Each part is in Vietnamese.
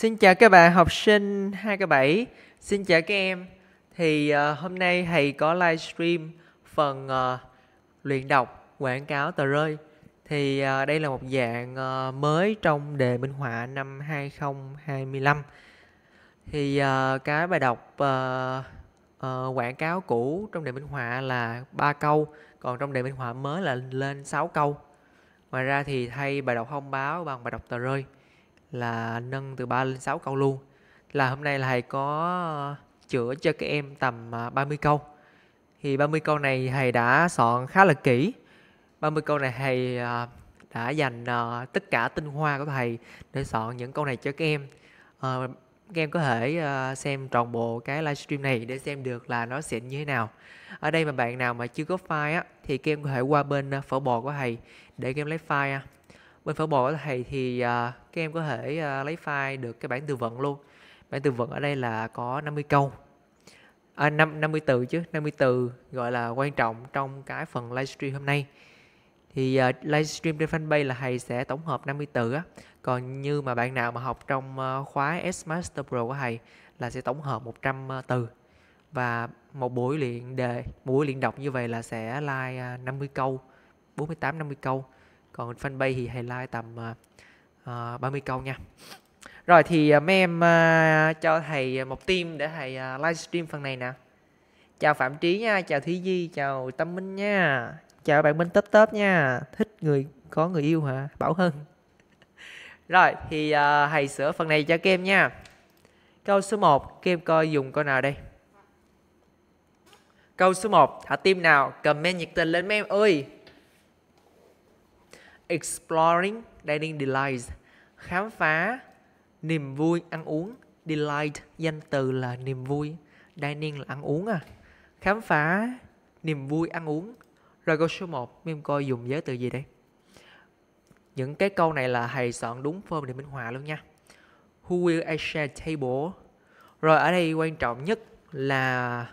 Xin chào các bạn học sinh 2K7 Xin chào các em Thì uh, hôm nay thầy có livestream phần uh, luyện đọc quảng cáo tờ rơi Thì uh, đây là một dạng uh, mới trong đề minh họa năm 2025 Thì uh, cái bài đọc uh, uh, quảng cáo cũ trong đề minh họa là 3 câu Còn trong đề minh họa mới là lên 6 câu Ngoài ra thì thay bài đọc thông báo bằng bài đọc tờ rơi là nâng từ 3 lên 6 câu luôn là hôm nay là thầy có ờ, chữa cho các em tầm 30 ờ, câu thì 30 câu này thầy đã soạn khá là kỹ 30 câu này thầy ờ, đã dành tất cả tinh hoa của thầy để soạn những câu này cho các em các em có thể xem toàn bộ cái livestream này để xem được là nó sẽ như thế nào ở đây mà bạn nào mà chưa có file á thì các em có thể qua bên phở bò của thầy để các em lấy file bên phở bò của thầy thì à, các em có thể à, lấy file được cái bản từ vựng luôn bản từ vựng ở đây là có 50 câu à, 5, 50 từ chứ 50 từ gọi là quan trọng trong cái phần livestream hôm nay thì uh, livestream trên fanpage là thầy sẽ tổng hợp 50 từ á còn như mà bạn nào mà học trong uh, khóa S Master Pro của thầy là sẽ tổng hợp 100 uh, à, từ và một buổi luyện đề buổi luyện đọc như vậy là sẽ like uh, 50 câu 48 50 câu còn fanpage thì hay like tầm uh, à, 30 à, câu nha rồi thì uh, mấy em uh, cho thầy một tim để thầy uh, livestream phần này nè chào phạm trí nha chào thúy di chào tâm minh nha chào bạn minh tớp tớp nha thích người có người yêu hả bảo hơn rồi thì uh, thầy sửa phần này cho các em nha câu số 1 các em coi dùng câu nào đây câu số 1 thả tim nào comment nhiệt tình lên mấy em ơi exploring dining delights, khám phá niềm vui ăn uống delight danh từ là niềm vui dining là ăn uống à khám phá niềm vui ăn uống rồi câu số 1 mình coi dùng giới từ gì đây những cái câu này là thầy soạn đúng form để minh họa luôn nha who will I share table rồi ở đây quan trọng nhất là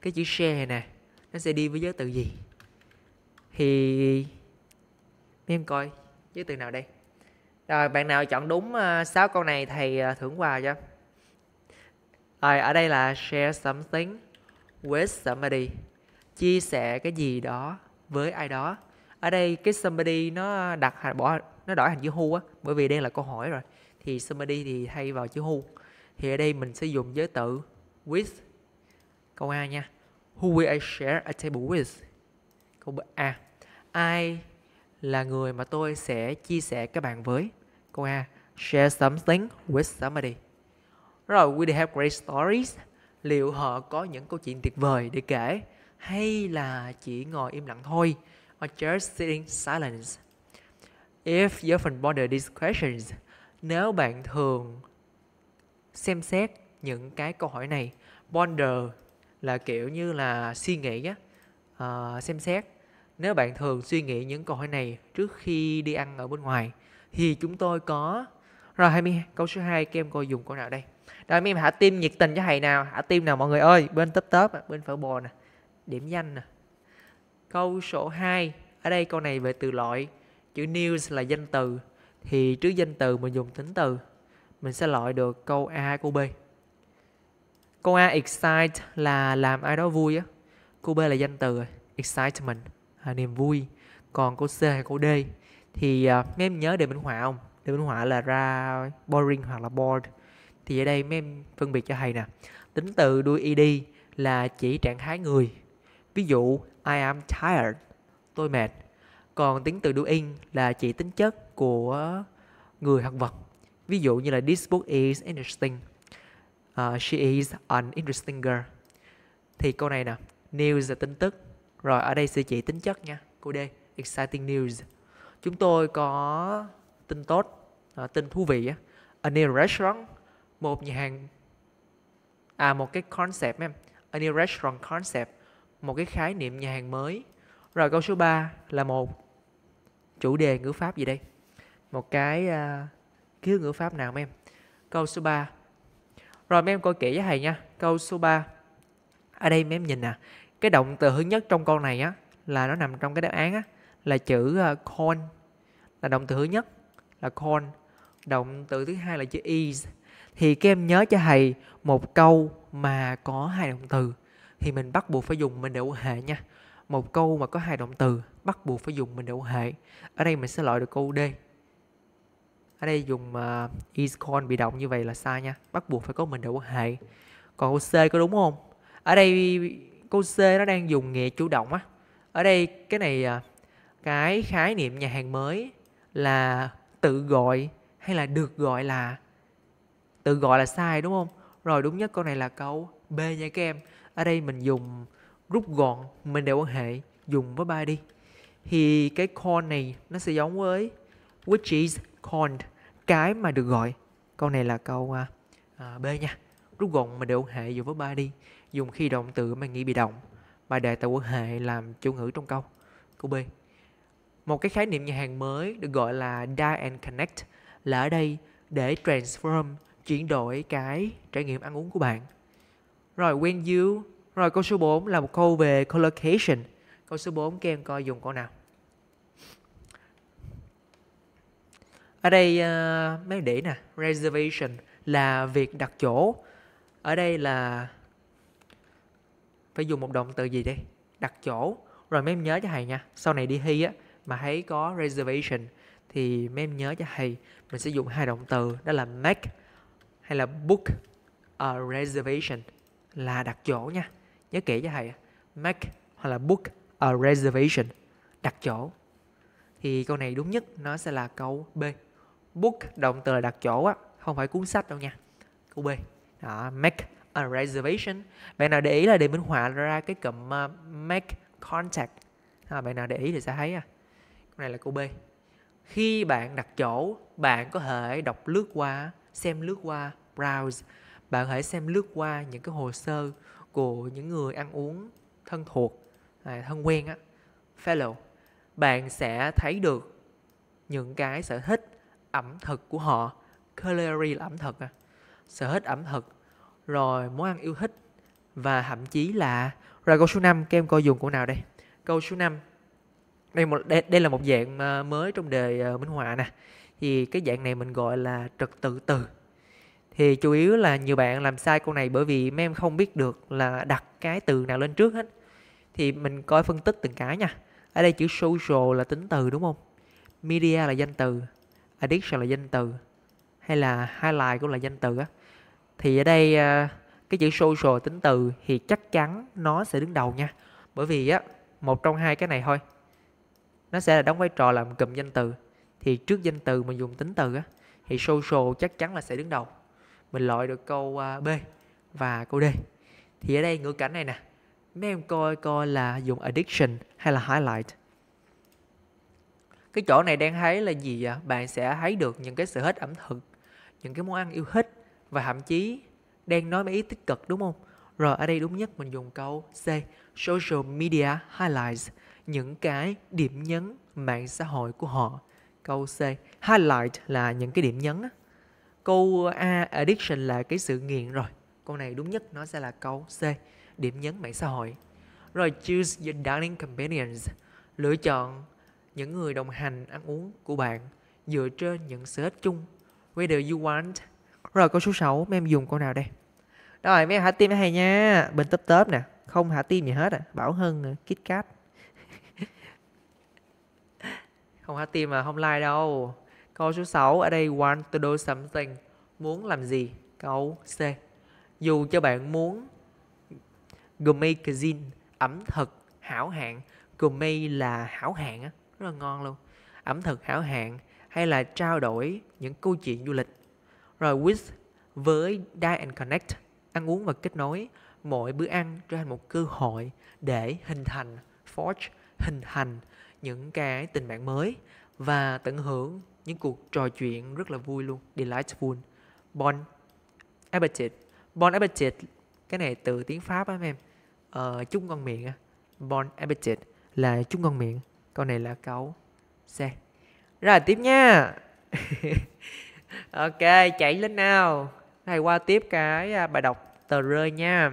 cái chữ share này nè nó sẽ đi với giới từ gì thì em coi với từ nào đây rồi bạn nào chọn đúng ờ, sáu câu này thì ờ, thưởng quà cho rồi ở đây là share something with somebody chia sẻ cái gì đó với ai đó ở đây cái somebody nó đặt bỏ nó đổi thành chữ who á bởi vì đây là câu hỏi rồi thì somebody thì thay vào chữ who thì ở đây mình sử dụng giới tự with câu A nha who will I share a table with câu B A I là người mà tôi sẽ chia sẻ các bạn với. Câu A, share something with somebody. Rồi, we have great stories. Liệu họ có những câu chuyện tuyệt vời để kể hay là chỉ ngồi im lặng thôi? Or just sitting silence. If you often ponder these questions, nếu bạn thường xem xét những cái câu hỏi này, ponder là kiểu như là suy nghĩ á, uh, xem xét nếu bạn thường suy nghĩ những câu hỏi này trước khi đi ăn ở bên ngoài thì chúng tôi có rồi 20 câu số 2 các em coi dùng câu nào đây. Rồi mấy em hạ tim nhiệt tình cho thầy nào, hạ tim nào mọi người ơi, bên tấp tớp bên phở bò nè. Điểm danh nè. Câu số 2, ở đây câu này về từ loại, chữ news là danh từ thì trước danh từ mình dùng tính từ. Mình sẽ loại được câu A câu B. Câu A excite là làm ai đó vui á. Câu B là danh từ excitement à, niềm vui còn câu C hay câu D thì à, mấy em nhớ đề minh họa không đề minh họa là ra boring hoặc là bored thì ở đây mấy em phân biệt cho thầy nè tính từ đuôi ed là chỉ trạng thái người ví dụ I am tired tôi mệt còn tính từ đuôi in là chỉ tính chất của người hoặc vật ví dụ như là this book is interesting uh, she is an interesting girl thì câu này nè news là tin tức rồi ở đây sẽ chỉ tính chất nha Cô D Exciting news Chúng tôi có tin tốt à, Tin thú vị A new restaurant Một nhà hàng À một cái concept em A new restaurant concept Một cái khái niệm nhà hàng mới Rồi câu số 3 là một Chủ đề ngữ pháp gì đây Một cái uh, Ký ngữ pháp nào em Câu số 3 Rồi em coi kỹ với thầy nha Câu số 3 Ở đây mấy em nhìn nè cái động từ thứ nhất trong câu này á là nó nằm trong cái đáp án á là chữ ờ, corn là động từ thứ nhất là corn động từ thứ hai là chữ is thì các em nhớ cho thầy một câu mà có hai động từ thì mình bắt buộc phải dùng mình để hệ nha một câu mà có hai động từ bắt buộc phải dùng mình để hệ ở đây mình sẽ loại được câu D ở đây dùng uh, is con bị động như vậy là sai nha bắt buộc phải có mình để hệ còn câu C có đúng không ở đây câu C nó đang dùng nghĩa chủ động á ở đây cái này à, cái khái niệm nhà hàng mới là tự gọi hay là được gọi là tự gọi là sai đúng không rồi đúng nhất câu này là câu B nha các em ở đây mình dùng rút gọn mình đều quan hệ dùng với by đi thì cái con này nó sẽ giống với which is called cái mà được gọi câu này là câu uh, B nha rút gọn mình đều quan hệ dùng với by đi dùng khi động từ mà nghĩ bị động mà đề tạo quan hệ làm chủ ngữ trong câu. Câu B. Một cái khái niệm nhà hàng mới được gọi là die and connect là ở đây để transform, chuyển đổi cái trải nghiệm ăn uống của bạn. Rồi when you, rồi câu số 4 là một câu về collocation. Câu số 4 kem em coi dùng câu nào. Ở đây uh, mấy để nè, reservation là việc đặt chỗ. Ở đây là phải dùng một động từ gì đây đặt chỗ rồi mấy em nhớ cho thầy nha sau này đi thi á mà thấy có reservation thì mấy em nhớ cho thầy mình sẽ dùng hai động từ đó là make hay là book a reservation là đặt chỗ nha nhớ kỹ cho thầy make hoặc là book a reservation đặt chỗ thì câu này đúng nhất nó sẽ là câu B book động từ là đặt chỗ á không phải cuốn sách đâu nha câu B đó make a reservation bạn nào để ý là để minh họa ra cái cụm uh, make contact à, bạn nào để ý thì sẽ thấy à cái này là câu b khi bạn đặt chỗ bạn có thể đọc lướt qua xem lướt qua browse bạn hãy xem lướt qua những cái hồ sơ của những người ăn uống thân thuộc à, thân quen á fellow bạn sẽ thấy được những cái sở thích ẩm thực của họ culinary là ẩm thực à. sở thích ẩm thực rồi món ăn yêu thích và thậm chí là rồi câu số 5 các em coi dùng câu nào đây câu số 5 đây một đây, đây là một dạng ờ, mới trong đề ờ, minh họa nè thì cái dạng này mình gọi là trật tự từ thì chủ yếu là nhiều bạn làm sai câu này bởi vì mấy em không biết được là đặt cái từ nào lên trước hết thì mình coi phân tích từng cái nha ở đây chữ social là tính từ đúng không media là danh từ addiction là danh từ hay là highlight cũng là danh từ á thì ở đây ờ, cái chữ social tính từ thì chắc chắn nó sẽ đứng đầu nha bởi vì á một trong hai cái này thôi nó sẽ là đóng vai trò làm cụm danh từ thì trước danh từ mình dùng tính từ á thì social chắc chắn là sẽ đứng đầu mình loại được câu ờ, B và câu D thì ở đây ngữ cảnh này nè mấy em coi coi là dùng addiction hay là highlight cái chỗ này đang thấy là gì vậy? bạn sẽ thấy được những cái sự hết ẩm thực những cái món ăn yêu thích và thậm chí đang nói mấy ý tích cực đúng không? Rồi ở đây đúng nhất mình dùng câu C Social Media Highlights Những cái điểm nhấn mạng xã hội của họ Câu C Highlight là những cái điểm nhấn Câu A Addiction là cái sự nghiện rồi Câu này đúng nhất nó sẽ là câu C Điểm nhấn mạng xã hội Rồi choose your dining companions Lựa chọn những người đồng hành ăn uống của bạn dựa trên những sở thích chung Whether you want rồi câu số 6 mấy em dùng câu nào đây? Rồi mấy em hạ tim hay nha. Bên tớp tớp nè, không hạ tim gì hết à. Bảo hơn kit kat. không hạ tim mà không like đâu. Câu số 6 ở đây want to do something, muốn làm gì? Câu C. Dù cho bạn muốn gourmet cuisine, ẩm thực hảo hạng, gourmet là hảo hạng á, rất là ngon luôn. Ẩm thực hảo hạng hay là trao đổi những câu chuyện du lịch rồi with với die and Connect, ăn uống và kết nối, mỗi bữa ăn trở thành một cơ hội để hình thành, forge, hình thành những cái tình bạn mới và tận hưởng những cuộc trò chuyện rất là vui luôn, delightful. Bon appetit. Bon appetit, cái này từ tiếng Pháp á em. Ờ, chúc ngon miệng Bon appetit là chúc ngon miệng. Câu này là câu C. ra tiếp nha. ok chạy lên nào thầy qua tiếp cái à, bài đọc tờ rơi nha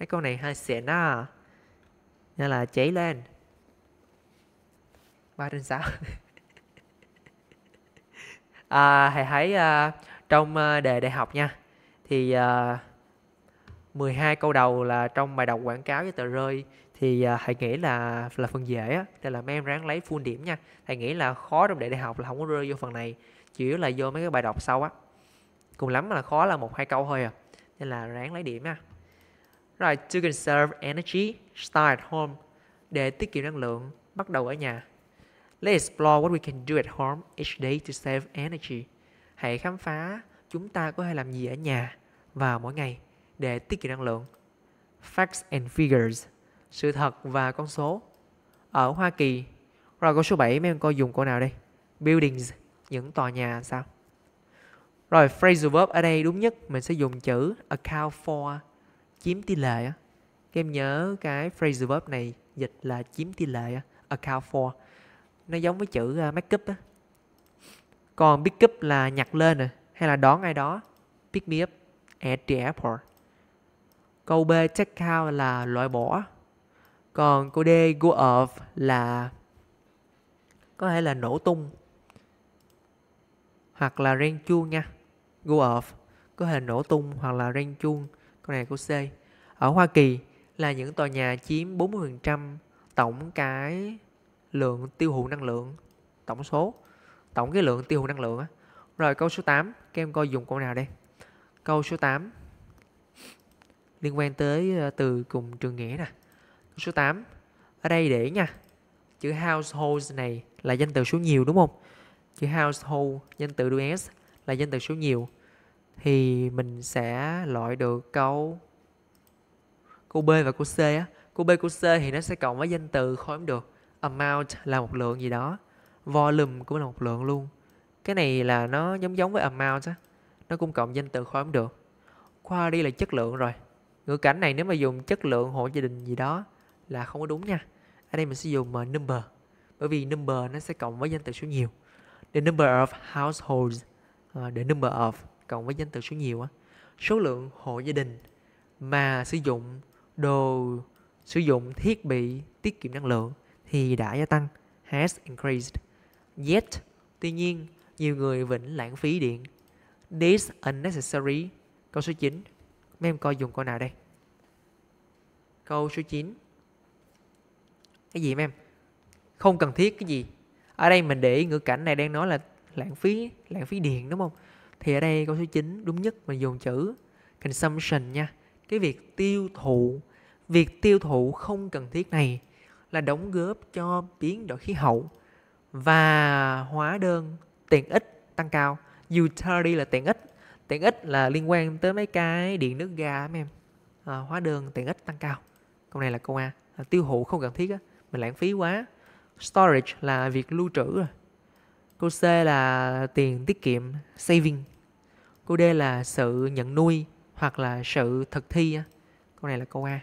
mấy con này hơi xịn á nên là cháy lên ba trên sáu à, thầy thấy uh, trong uh, đề đại học nha thì uh, 12 câu đầu là trong bài đọc quảng cáo với tờ rơi thì thầy à, nghĩ là là phần dễ á nên là mấy em ráng lấy full điểm nha thầy nghĩ là khó trong đề đại học là không có rơi vô phần này chủ yếu là vô mấy cái bài đọc sau á cùng lắm là khó là một hai câu thôi à nên là ráng lấy điểm nha rồi to conserve energy start at home để tiết kiệm năng lượng bắt đầu ở nhà let's explore what we can do at home each day to save energy hãy khám phá chúng ta có thể làm gì ở nhà vào mỗi ngày để tiết kiệm năng lượng facts and figures sự thật và con số ở Hoa Kỳ rồi câu số 7 mấy em coi dùng câu nào đây buildings những tòa nhà sao rồi phrasal verb ở đây đúng nhất mình sẽ dùng chữ account for chiếm tỷ lệ á các em nhớ cái phrasal verb này dịch là chiếm tỷ lệ á account for nó giống với chữ à, make up á còn pick up là nhặt lên à hay là đón ai đó pick me up at the airport câu b check out là loại bỏ còn cô D go off là có thể là nổ tung hoặc là rang chuông nha go off có thể nổ tung hoặc là rang chuông câu này câu C ở Hoa Kỳ là những tòa nhà chiếm 40% tổng cái lượng tiêu thụ năng lượng tổng số tổng cái lượng tiêu thụ năng lượng á rồi câu số 8 các em coi dùng câu nào đây câu số 8 liên quan tới ờ, từ cùng trường nghĩa nè Số 8. Ở đây để nha. Chữ household này là danh từ số nhiều đúng không? Chữ household danh từ đuôi S là danh từ số nhiều. Thì mình sẽ loại được câu câu B và câu C á. Câu B câu C thì nó sẽ cộng với danh từ khối không được. Amount là một lượng gì đó. Volume cũng là một lượng luôn. Cái này là nó giống giống với amount á. Nó cũng cộng danh từ khối không được. đi là chất lượng rồi. Ngữ cảnh này nếu mà dùng chất lượng hộ gia đình gì đó là không có đúng nha ở đây mình sử dụng ờ, number bởi vì number nó sẽ cộng với danh từ số nhiều the number of households uh, the number of cộng với danh từ số nhiều á số lượng hộ gia đình mà sử dụng đồ sử dụng thiết bị tiết kiệm năng lượng thì đã gia tăng has increased yet tuy nhiên nhiều người vẫn lãng phí điện this unnecessary câu số 9 mấy em coi dùng câu nào đây câu số 9 cái gì em không cần thiết cái gì ở đây mình để ý ngữ cảnh này đang nói là lãng phí lãng phí điện đúng không thì ở đây câu số 9 đúng nhất mình dùng chữ consumption nha cái việc tiêu thụ việc tiêu thụ không cần thiết này là đóng góp cho biến đổi khí hậu và hóa đơn tiện ích tăng cao utility là tiện ích tiện ích là liên quan tới mấy cái điện nước ga em à, hóa đơn tiện ích tăng cao câu này là câu a là tiêu thụ không cần thiết á mình lãng phí quá storage là việc lưu trữ câu C là tiền tiết kiệm saving câu D là sự nhận nuôi hoặc là sự thực thi câu này là câu A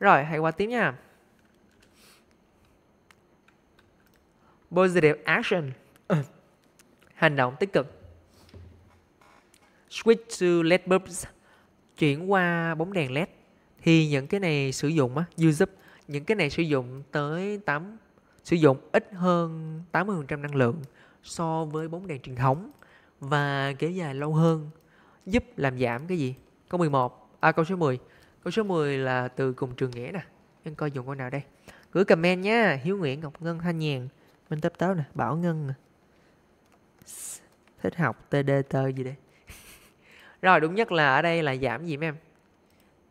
rồi hãy qua tiếp nha positive action hành động tích cực switch to led bulbs chuyển qua bóng đèn led thì những cái này sử dụng á, Use up những cái này sử dụng tới 8 sử dụng ít hơn 80% năng lượng so với bóng đèn truyền thống và kéo dài lâu hơn giúp làm giảm cái gì? Câu 11, à câu số 10. Câu số 10 là từ cùng trường nghĩa nè. Em coi dùng câu nào đây? Gửi comment nha, Hiếu Nguyễn, Ngọc Ngân, Thanh Nhàn, Minh Tấp Táo nè, Bảo Ngân nè. Thích học TD tơ gì đây? Rồi đúng nhất là ở đây là giảm gì mấy em?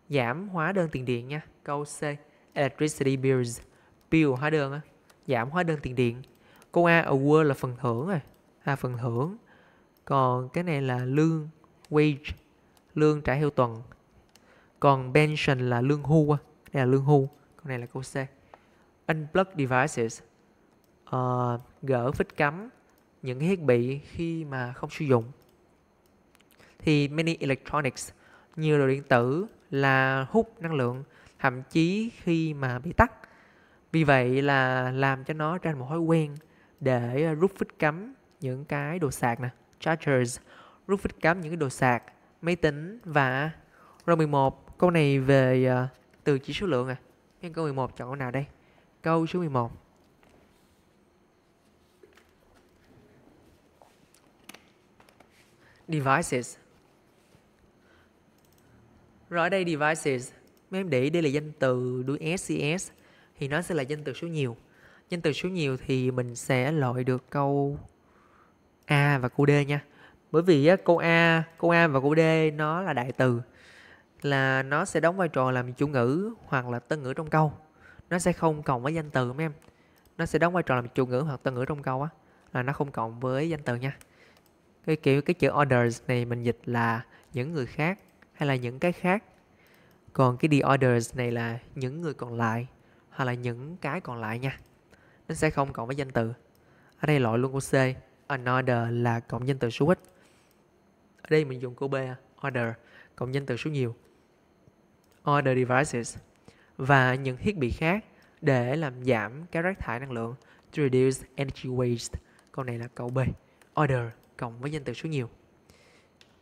Giảm hóa đơn tiền điện nha, câu C. Electricity Bills Bill hóa đơn á Giảm hóa đơn tiền điện Câu A Award là phần thưởng rồi À phần thưởng Còn cái này là lương Wage Lương trả theo tuần Còn pension là lương hưu á Đây là lương hưu Câu này là câu C Unplug devices uh, Gỡ phích cắm Những thiết bị khi mà không sử dụng Thì many electronics Nhiều đồ điện tử là hút năng lượng thậm chí khi mà bị tắt vì vậy là làm cho nó ra một thói quen để ờ, rút phích cắm những cái đồ sạc nè chargers rút phích cắm những cái đồ sạc máy tính và rồi 11 câu này về ờ, từ chỉ số lượng à nhưng câu 11 chọn câu nào đây câu số 11 devices rồi ở đây devices mấy em để ý đây là danh từ đuôi SCS thì nó sẽ là danh từ số nhiều danh từ số nhiều thì mình sẽ loại được câu A và câu D nha bởi vì á, câu A câu A và câu D nó là đại từ là nó sẽ đóng vai trò làm chủ ngữ hoặc là tân ngữ trong câu nó sẽ không cộng với danh từ mấy em nó sẽ đóng vai trò làm chủ ngữ hoặc tân ngữ trong câu á là nó không cộng với danh từ nha cái kiểu cái chữ orders này mình dịch là những người khác hay là những cái khác còn cái the others này là những người còn lại hoặc là những cái còn lại nha nó sẽ không cộng với danh từ ở đây loại luôn của C another là cộng danh từ số ít ở đây mình dùng của B order cộng danh từ số nhiều order devices và những thiết bị khác để làm giảm cái rác thải năng lượng to reduce energy waste câu này là câu B order cộng với danh từ số nhiều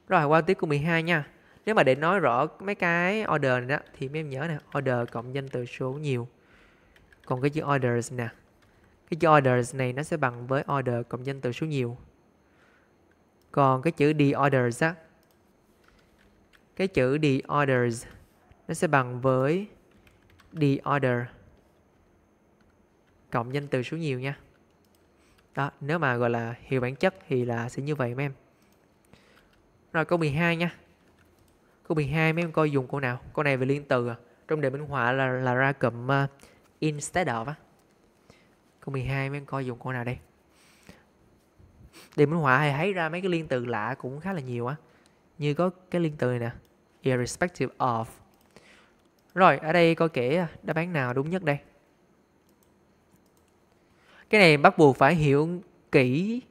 rồi qua tiếp câu 12 nha nếu mà để nói rõ mấy cái order này đó thì mấy em nhớ nè order cộng danh từ số nhiều còn cái chữ orders nè cái chữ orders này nó sẽ bằng với order cộng danh từ số nhiều còn cái chữ the orders á cái chữ the orders nó sẽ bằng với the order cộng danh từ số nhiều nha đó nếu mà gọi là hiểu bản chất thì là sẽ như vậy mấy em rồi câu 12 nha Câu 12 mấy em coi dùng câu nào? Câu này về liên từ à. Trong đề minh họa là là ra cụm uh, instead of á. Câu 12 mấy em coi dùng câu nào đây? Đề minh họa hay thấy ra mấy cái liên từ lạ cũng khá là nhiều á. Như có cái liên từ này nè, irrespective of. Rồi, ở đây coi kể à, đáp án nào đúng nhất đây. Cái này bắt buộc phải hiểu kỹ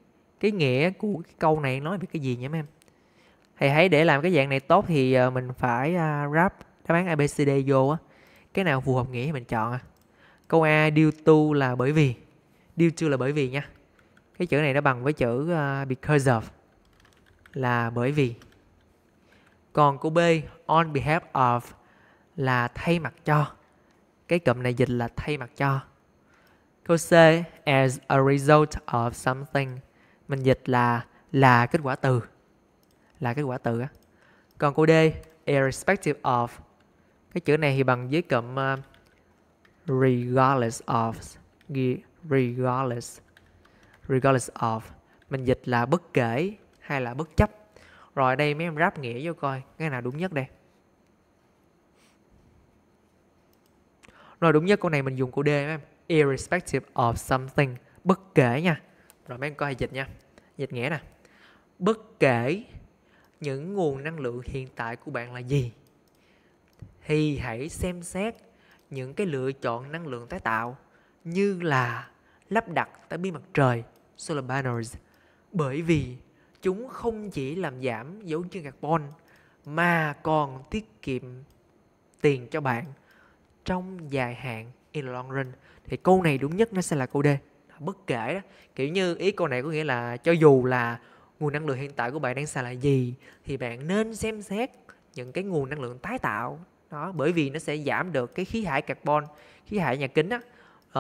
cái nghĩa của cái câu này nói về cái gì nhé mấy em thì thấy để làm cái dạng này tốt thì ờ, mình phải wrap à, đáp án ABCD vô á cái nào phù hợp nghĩa thì mình chọn à. câu A due to là bởi vì due to là bởi vì nha cái chữ này nó bằng với chữ uh, because of là bởi vì còn câu B on behalf of là thay mặt cho cái cụm này dịch là thay mặt cho câu C as a result of something mình dịch là là kết quả từ là cái quả từ á còn cô D irrespective of cái chữ này thì bằng với cụm uh, regardless of regardless regardless of mình dịch là bất kể hay là bất chấp rồi đây mấy em ráp nghĩa vô coi cái nào đúng nhất đây rồi đúng nhất câu này mình dùng câu D mấy em irrespective of something bất kể nha rồi mấy em coi dịch nha dịch nghĩa nè bất kể những nguồn năng lượng hiện tại của bạn là gì thì hãy xem xét những cái lựa chọn năng lượng tái tạo như là lắp đặt tại pin mặt trời solar panels bởi vì chúng không chỉ làm giảm dấu chân carbon mà còn tiết kiệm tiền cho bạn trong dài hạn in the long run thì câu này đúng nhất nó sẽ là câu D bất kể đó kiểu như ý câu này có nghĩa là cho dù là nguồn năng lượng hiện tại của bạn đang xài là gì thì bạn nên xem xét những cái nguồn năng lượng tái tạo đó bởi vì nó sẽ giảm được cái khí thải carbon khí thải nhà kính á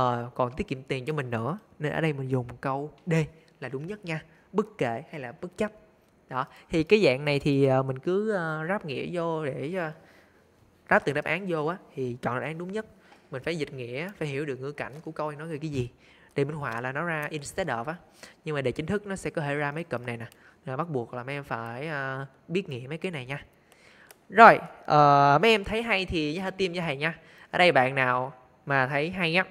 uh, còn tiết kiệm tiền cho mình nữa nên ở đây mình dùng câu D là đúng nhất nha bất kể hay là bất chấp đó thì cái dạng này thì uh, mình cứ uh, ráp nghĩa vô để uh, ráp từng đáp án vô á thì chọn đáp án đúng nhất mình phải dịch nghĩa phải hiểu được ngữ cảnh của câu nói về cái gì để minh họa là nó ra instead of á nhưng mà để chính thức nó sẽ có thể ra mấy cụm này nè là bắt buộc là mấy em phải uh, biết nghĩa mấy cái này nha rồi uh, mấy em thấy hay thì nhớ tim cho thầy nha ở đây bạn nào mà thấy hay á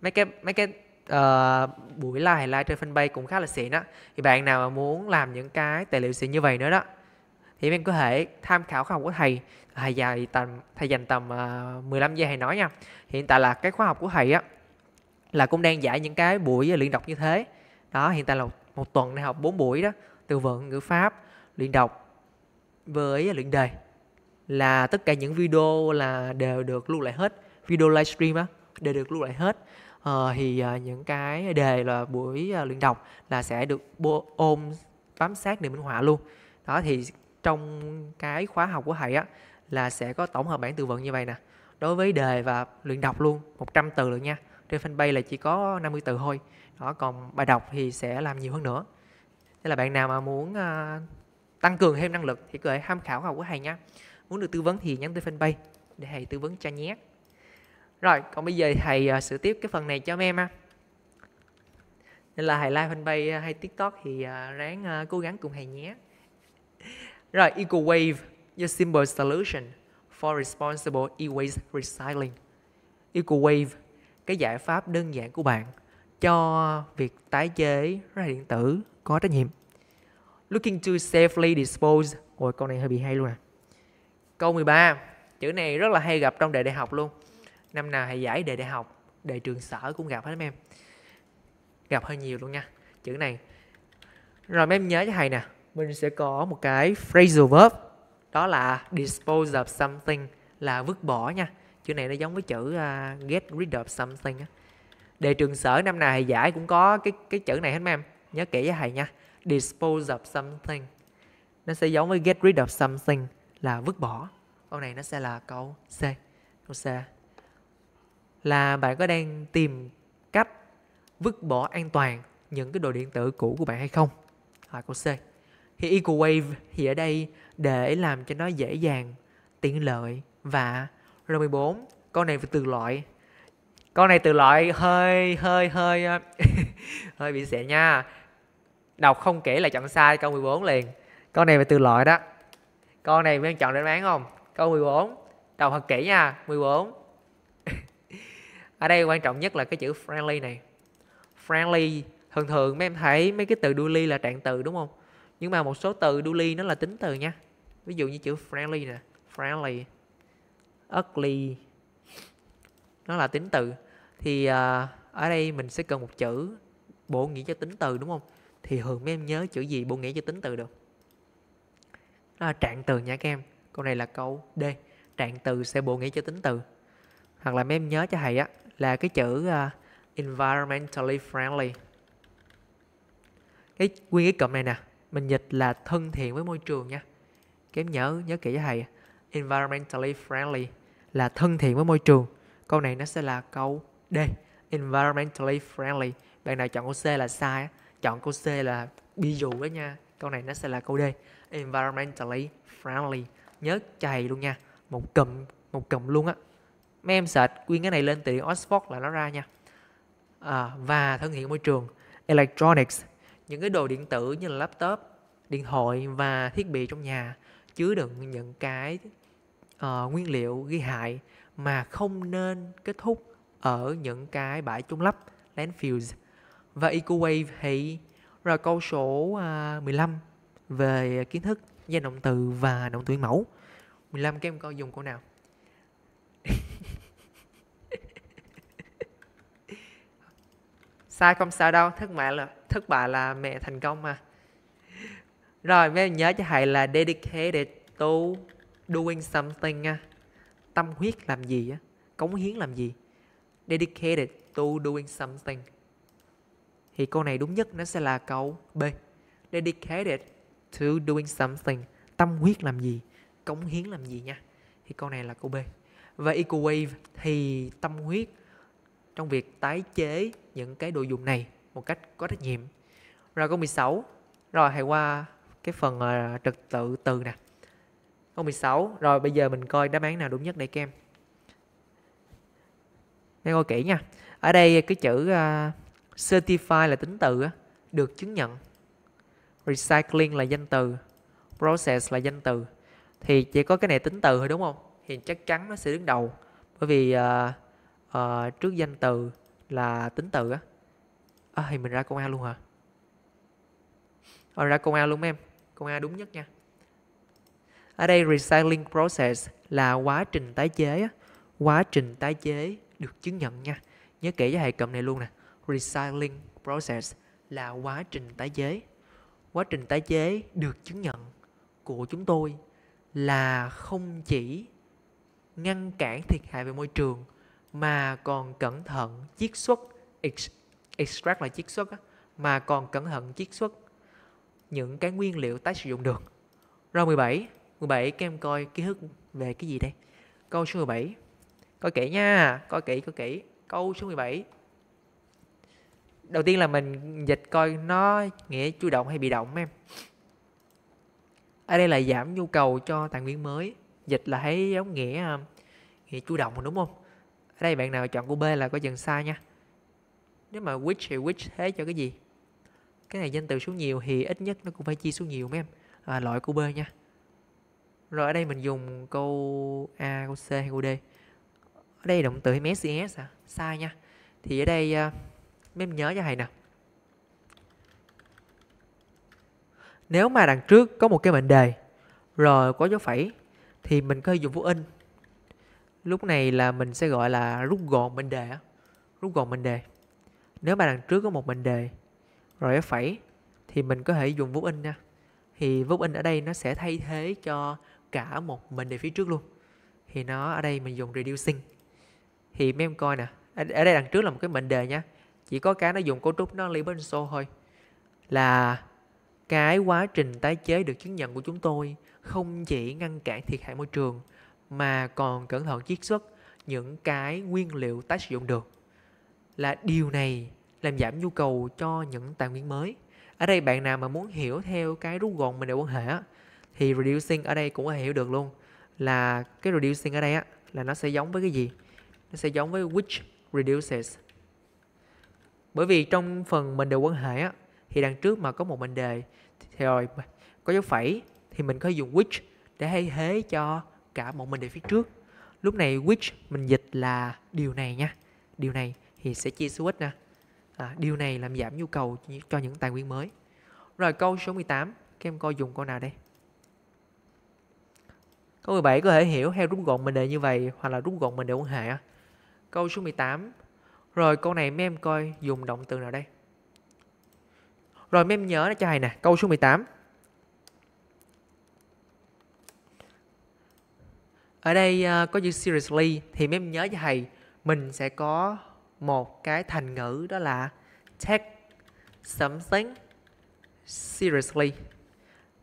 mấy cái mấy cái uh, buổi live live trên fanpage cũng khá là xịn đó thì bạn nào mà muốn làm những cái tài liệu xịn như vậy nữa đó thì em có thể tham khảo khóa học của thầy thầy dài tầm thầy dành tầm uh, 15 giây thầy nói nha hiện tại là cái khóa học của thầy á là cũng đang dạy những cái buổi luyện đọc như thế đó hiện tại là một tuần đại học 4 buổi đó từ vựng ngữ pháp luyện đọc với luyện đề là tất cả những video là đều được lưu lại hết video livestream á đều được lưu lại hết ờ, thì ờ, những cái đề là buổi ờ, luyện đọc là sẽ được ôm bám sát để minh họa luôn đó thì trong cái khóa học của thầy á là sẽ có tổng hợp bản từ vựng như vậy nè đối với đề và luyện đọc luôn 100 từ luôn nha trên fanpage là chỉ có 50 từ thôi đó còn bài đọc thì sẽ làm nhiều hơn nữa nên là bạn nào mà muốn uh, tăng cường thêm năng lực thì có thể tham khảo học của thầy nhé muốn được tư vấn thì nhắn tới fanpage để thầy tư vấn cho nhé rồi còn bây giờ thầy uh, sửa tiếp cái phần này cho em ha nên là thầy like fanpage à, hay tiktok thì uh, ráng uh, cố gắng cùng thầy nhé rồi eco wave your simple solution for responsible e-waste recycling eco wave cái giải pháp đơn giản của bạn cho việc tái chế rác điện tử có trách nhiệm. Looking to safely dispose. Ôi câu này hơi bị hay luôn à. Câu 13, chữ này rất là hay gặp trong đề đại học luôn. Năm nào hay giải đề đại học, đề trường sở cũng gặp hết em. Gặp hơi nhiều luôn nha. Chữ này. Rồi em nhớ cho thầy nè, mình sẽ có một cái phrasal verb đó là dispose of something là vứt bỏ nha chữ này nó giống với chữ uh, get rid of something á đề trường sở năm nào thầy giải cũng có cái cái chữ này hết mấy em nhớ kỹ với thầy nha dispose of something nó sẽ giống với get rid of something là vứt bỏ câu này nó sẽ là câu C câu C là bạn có đang tìm cách vứt bỏ an toàn những cái đồ điện tử cũ của bạn hay không hỏi câu C thì EcoWave thì ở đây để làm cho nó dễ dàng tiện lợi và rồi 14, con này từ loại. Con này từ loại hơi hơi hơi hơi bị xệ nha. Đọc không kể là chọn sai câu 14 liền. Con này về từ loại đó. Con này mình chọn đáp án không? Câu 14. Đọc thật kỹ nha, 14. Ở đây quan trọng nhất là cái chữ friendly này. Friendly thường thường mấy em thấy mấy cái từ duly là trạng từ đúng không? Nhưng mà một số từ duly nó là tính từ nha. Ví dụ như chữ friendly nè, friendly ugly nó là tính từ thì à, ở đây mình sẽ cần một chữ bổ nghĩa cho tính từ đúng không thì thường mấy em nhớ chữ gì bổ nghĩa cho tính từ được đó là trạng từ nha các em câu này là câu D trạng từ sẽ bổ nghĩa cho tính từ hoặc là mấy em nhớ cho thầy á là cái chữ uh, environmentally friendly cái nguyên cái cụm này nè mình dịch là thân thiện với môi trường nha các em nhớ nhớ kỹ cho thầy environmentally friendly là thân thiện với môi trường câu này nó sẽ là câu D environmentally friendly bạn nào chọn câu C là sai chọn câu C là bi dụ đó nha câu này nó sẽ là câu D environmentally friendly nhớ chày luôn nha một cụm một cụm luôn á mấy em search nguyên cái này lên từ Oxford là nó ra nha à, và thân thiện môi trường electronics những cái đồ điện tử như là laptop điện thoại và thiết bị trong nhà chứa đựng những cái uh, nguyên liệu gây hại mà không nên kết thúc ở những cái bãi chôn lấp landfills và EcoWave thì rồi câu số uh, à, 15 về kiến thức danh động từ và động từ nguyên mẫu 15 các em coi dùng câu nào sai không sao đâu thất bại là thất bại là mẹ thành công mà rồi mấy em nhớ cho thầy là dedicated to doing something á tâm huyết làm gì á cống hiến làm gì dedicated to doing something thì câu này đúng nhất nó sẽ là câu B dedicated to doing something tâm huyết làm gì cống hiến làm gì nha thì câu này là câu B và equal wave thì tâm huyết trong việc tái chế những cái đồ dùng này một cách có trách nhiệm rồi câu 16 rồi hãy qua cái phần uh, trật tự từ nè Câu 16. Rồi bây giờ mình coi đáp án nào đúng nhất đây các em. Nghe coi kỹ nha. Ở đây cái chữ uh, certify là tính từ được chứng nhận. Recycling là danh từ, process là danh từ. Thì chỉ có cái này tính từ thôi đúng không? Thì chắc chắn nó sẽ đứng đầu. Bởi vì uh, uh, trước danh từ là tính từ á. À, thì mình ra câu A luôn hả? Ờ, ra câu A luôn em. Câu A đúng nhất nha ở đây recycling process là quá trình tái chế quá trình tái chế được chứng nhận nha nhớ kỹ với hệ cầm này luôn nè recycling process là quá trình tái chế quá trình tái chế được chứng nhận của chúng tôi là không chỉ ngăn cản thiệt hại về môi trường mà còn cẩn thận chiết xuất extract là chiết xuất mà còn cẩn thận chiết xuất những cái nguyên liệu tái sử dụng được. Rồi 17, 17 các em coi ký thức về cái gì đây? Câu số 17. Coi kỹ nha, coi kỹ coi kỹ. Câu số 17. Đầu tiên là mình dịch coi nó nghĩa chủ động hay bị động em. Ở đây là giảm nhu cầu cho tài nguyên mới, dịch là thấy giống nghĩa à, nghĩa chủ động đúng không? Ở đây bạn nào chọn của B là có dần sai nha. Nếu mà which thì which thế cho cái gì? Cái này danh từ số nhiều thì ít nhất nó cũng phải chia số nhiều mấy em. À, loại của B nha rồi ở đây mình dùng câu a câu c hay câu d ở đây động từ mscs à sai nha thì ở đây à, mình nhớ cho thầy nè nếu mà đằng trước có một cái mệnh đề rồi có dấu phẩy thì mình có thể dùng phú in lúc này là mình sẽ gọi là rút gọn mệnh đề rút gọn mệnh đề nếu mà đằng trước có một mệnh đề rồi dấu phẩy thì mình có thể dùng vút in nha thì vút in ở đây nó sẽ thay thế cho cả một mình về phía trước luôn thì nó ở đây mình dùng reducing thì mem coi nè ở đây đằng trước là một cái mệnh đề nhá chỉ có cái nó dùng cấu trúc nó Liebenzo thôi là cái quá trình tái chế được chứng nhận của chúng tôi không chỉ ngăn cản thiệt hại môi trường mà còn cẩn thận chiết xuất những cái nguyên liệu tái sử dụng được là điều này làm giảm nhu cầu cho những tài nguyên mới ở đây bạn nào mà muốn hiểu theo cái rút gọn mình để quan hệ thì reducing ở đây cũng có hiểu được luôn là cái reducing ở đây á là nó sẽ giống với cái gì nó sẽ giống với which reduces bởi vì trong phần mình đề quan hệ á thì đằng trước mà có một mệnh đề thì rồi có dấu phẩy thì mình có dùng which để thay thế cho cả một mệnh đề phía trước lúc này which mình dịch là điều này nha điều này thì sẽ chia switch nè à, điều này làm giảm nhu cầu cho những tài nguyên mới rồi câu số 18 các em coi dùng câu nào đây Câu 17 có thể hiểu theo rút gọn mình đề như vậy hoặc là rút gọn mình đề quan hệ. Câu số 18. Rồi câu này mấy em coi dùng động từ nào đây? Rồi mấy em nhớ cho thầy nè, câu số 18. Ở đây uh, có chữ seriously thì mấy em nhớ cho thầy mình sẽ có một cái thành ngữ đó là take something seriously.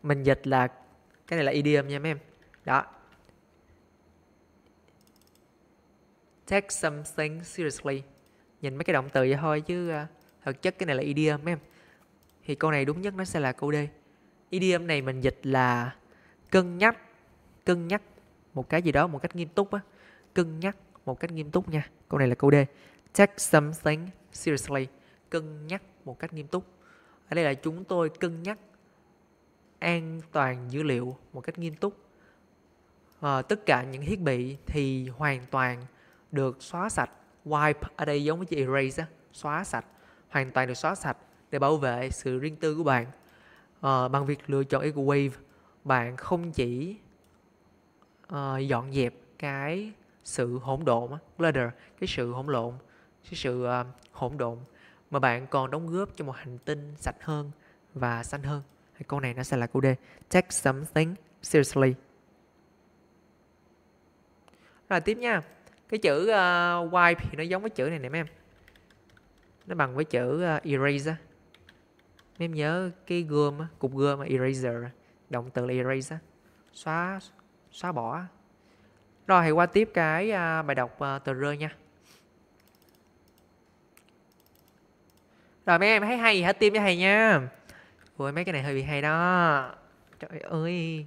Mình dịch là cái này là idiom nha mấy em đó take something seriously nhìn mấy cái động từ vậy thôi chứ ờ, thực chất cái này là idiom em thì câu này đúng nhất nó sẽ là câu D idiom này mình dịch là cân nhắc cân nhắc một cái gì đó một cách nghiêm túc á cân nhắc một cách nghiêm túc nha câu này là câu D take something seriously cân nhắc một cách nghiêm túc ở đây là chúng tôi cân nhắc an toàn dữ liệu một cách nghiêm túc à, tất cả những thiết bị thì hoàn toàn được xóa sạch wipe ở đây giống với chữ erase xóa sạch hoàn toàn được xóa sạch để bảo vệ sự riêng tư của bạn à, bằng việc lựa chọn wave bạn không chỉ à, dọn dẹp cái sự hỗn độn clutter cái sự hỗn lộn cái sự à, hỗn độn mà bạn còn đóng góp cho một hành tinh sạch hơn và xanh hơn con này nó sẽ là câu D take something seriously rồi tiếp nha cái chữ uh, ờ, wipe thì nó giống với chữ này nè mấy em nó bằng với chữ uh, eraser mấy em nhớ cái gươm cục gươm eraser động từ là erase xóa xóa bỏ rồi thì qua tiếp cái uh, bài đọc uh, tờ rơi nha rồi mấy em thấy hay hả tim cho thầy nha ui mấy cái này hơi bị hay đó trời ơi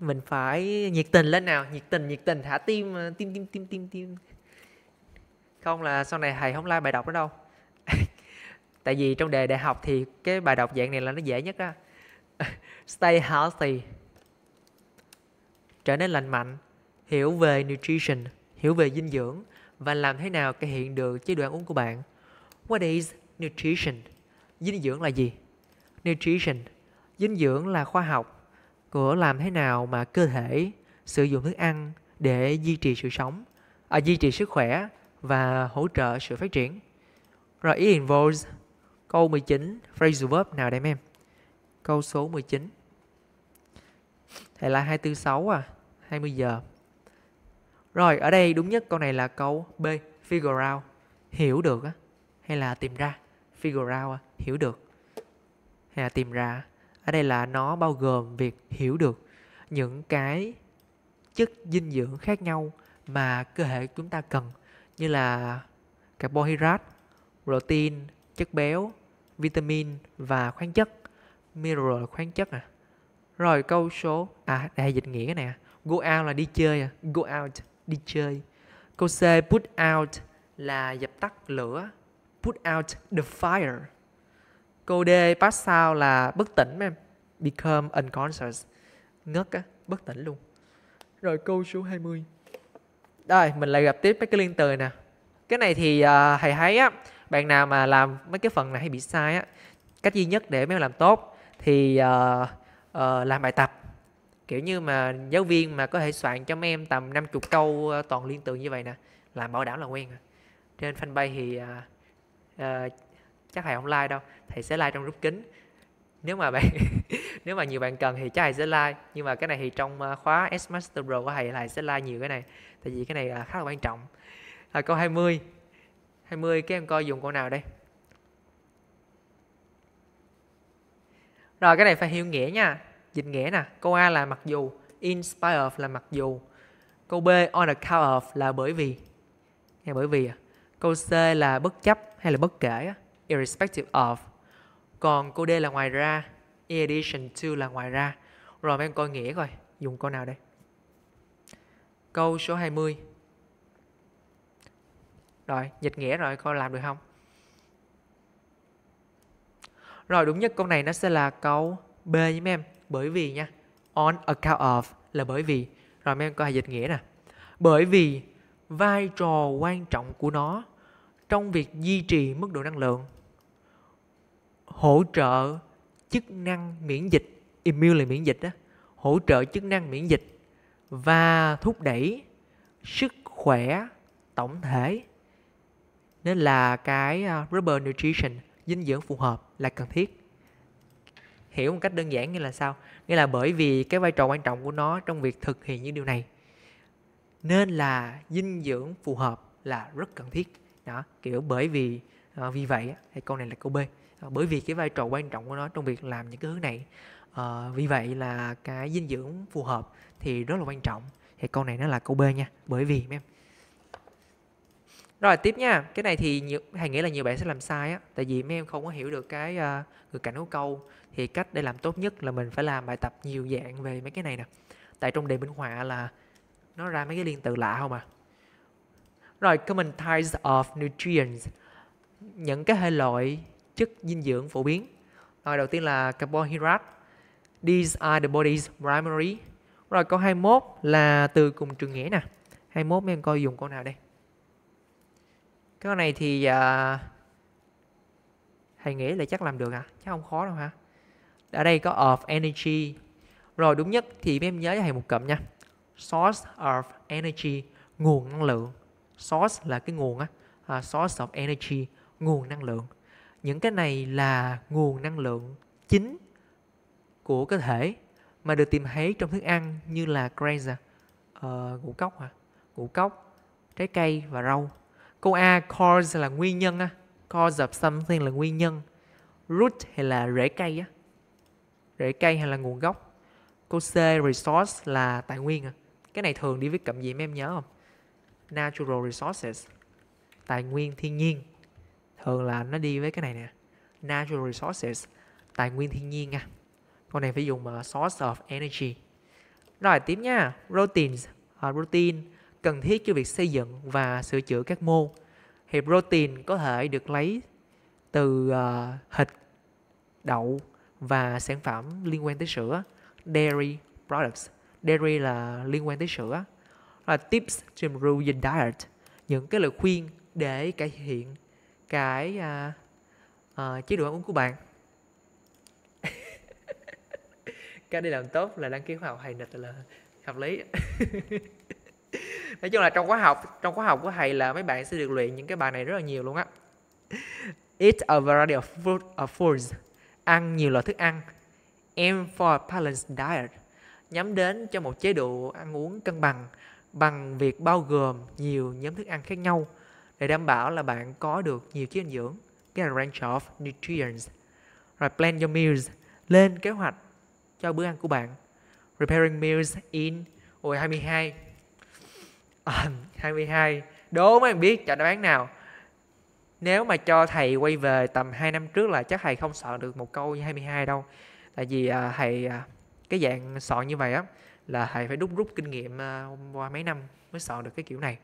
mình phải nhiệt tình lên nào nhiệt tình nhiệt tình thả tim ờ, tim tim tim tim tim không là sau này thầy không like bài đọc nữa đâu tại vì trong đề đại học thì cái bài đọc dạng này là nó dễ nhất đó stay healthy trở nên lành mạnh hiểu về nutrition hiểu về dinh dưỡng và làm thế nào cải hiện được chế độ ăn uống của bạn what is nutrition dinh dưỡng là gì nutrition dinh dưỡng là khoa học của làm thế nào mà cơ thể sử dụng thức ăn để duy trì sự sống, à, duy trì sức khỏe và hỗ trợ sự phát triển. Rồi it involves câu 19 phrasal verb nào đây em? Câu số 19. Thầy là 246 à, 20 giờ. Rồi, ở đây đúng nhất câu này là câu B, figure out, hiểu được á hay là tìm ra, figure out à, hiểu được hay là tìm ra ở đây là nó bao gồm việc hiểu được những cái chất dinh dưỡng khác nhau mà cơ thể chúng ta cần như là carbohydrate, protein, chất béo, vitamin và khoáng chất, mineral khoáng chất à. Rồi câu số à đây dịch nghĩa nè. Go out là đi chơi à, go out đi chơi. Câu C put out là dập tắt lửa, put out the fire. Câu D pass out là bất tỉnh em. Become unconscious. Ngất á, bất tỉnh luôn. Rồi câu số 20. Đây, mình lại gặp tiếp mấy cái liên từ nè. Cái này thì uh, thầy thấy á, bạn nào mà làm mấy cái phần này hay bị sai á, cách duy nhất để mấy làm tốt thì uh, uh, làm bài tập kiểu như mà giáo viên mà có thể soạn cho mấy em tầm 50 câu toàn liên từ như vậy nè là bảo đảm là quen trên fanpage thì uh, uh, chắc thầy không like đâu thầy sẽ like trong rút kính nếu mà bạn nếu mà nhiều bạn cần thì chắc thầy sẽ like nhưng mà cái này thì trong ờ, khóa S Master Pro của thầy thầy sẽ like nhiều cái này tại vì cái này khá là quan trọng à, câu 20 20 các em coi dùng câu nào đây rồi cái này phải hiểu nghĩa nha dịch nghĩa nè câu A là mặc dù inspire of là mặc dù câu B on account of là bởi vì nghe bởi vì à? câu C là bất chấp hay là bất kể á irrespective of còn cô D là ngoài ra in addition to là ngoài ra rồi mấy em coi nghĩa coi dùng câu nào đây câu số 20 rồi dịch nghĩa rồi coi làm được không rồi đúng nhất câu này nó sẽ là câu B với mấy em bởi vì nha on account of là bởi vì rồi mấy em coi dịch nghĩa nè bởi vì vai trò quan trọng của nó trong việc duy trì mức độ năng lượng hỗ trợ chức năng miễn dịch immune là miễn dịch đó hỗ trợ chức năng miễn dịch và thúc đẩy sức khỏe tổng thể nên là cái à, rubber nutrition dinh dưỡng phù hợp là cần thiết hiểu một cách đơn giản như là sao nghĩa là bởi vì cái vai trò quan trọng của nó trong việc thực hiện những điều này nên là dinh dưỡng phù hợp là rất cần thiết đó kiểu bởi vì à, vì vậy thì câu này là câu b Ờ, bởi vì cái vai trò quan trọng của nó trong việc làm những cái hướng này à, vì vậy là cái dinh dưỡng phù hợp thì rất là quan trọng thì câu này nó là câu B nha bởi vì em rồi tiếp nha cái này thì nhiều, hay nghĩa là nhiều bạn sẽ làm sai á tại vì mấy em không có hiểu được cái uh, ngữ cảnh của câu thì cách để làm tốt nhất là mình phải làm bài tập nhiều dạng về mấy cái này nè tại trong đề minh họa là nó ra mấy cái liên từ lạ không à rồi common types of nutrients những cái hệ loại chất dinh dưỡng phổ biến. Rồi đầu tiên là carbohydrate. These are the body's primary. Rồi câu 21 là từ cùng trường nghĩa nè. 21 mấy em coi dùng câu nào đây. Cái này thì à, thầy nghĩ là chắc làm được à? Chắc không khó đâu hả? Ở đây có of energy. Rồi đúng nhất thì mấy em nhớ cho thầy một cụm nha. Source of energy, nguồn năng lượng. Source là cái nguồn á. Uh, source of energy, nguồn năng lượng những cái này là nguồn năng lượng chính của cơ thể mà được tìm thấy trong thức ăn như là grazer, uh, ngũ cốc hả? Ngũ cốc, trái cây và rau. Câu A cause là nguyên nhân á, cause of something là nguyên nhân. Root hay là rễ cây á. Rễ cây hay là nguồn gốc. Câu C resource là tài nguyên à. Cái này thường đi với cụm gì em nhớ không? Natural resources. Tài nguyên thiên nhiên thường là nó đi với cái này nè natural resources tài nguyên thiên nhiên nha con này phải dùng uh, source of energy rồi tiếp nha routines uh, ờ, protein cần thiết cho việc xây dựng và sửa chữa các mô thì protein có thể được lấy từ uh, thịt đậu và sản phẩm liên quan tới sữa dairy products dairy là liên quan tới sữa là tips to improve your diet những cái lời khuyên để cải thiện cái à, à, chế độ ăn uống của bạn cái đi làm tốt là đăng ký khóa học thầy nịch là hợp lý nói chung là trong khóa học trong khóa học của thầy là mấy bạn sẽ được luyện những cái bài này rất là nhiều luôn á eat a variety of food of foods ăn nhiều loại thức ăn aim for a balanced diet nhắm đến cho một chế độ ăn uống cân bằng bằng việc bao gồm nhiều nhóm thức ăn khác nhau để đảm bảo là bạn có được nhiều chất dinh dưỡng cái là range of nutrients rồi plan your meals lên kế hoạch cho bữa ăn của bạn preparing meals in ôi 22 à, 22 đố mấy em biết trả đáp án nào nếu mà cho thầy quay về tầm 2 năm trước là chắc thầy không soạn được một câu như 22 đâu tại vì à, thầy à, cái dạng soạn như vậy á là thầy phải đúc rút kinh nghiệm à, qua mấy năm mới soạn được cái kiểu này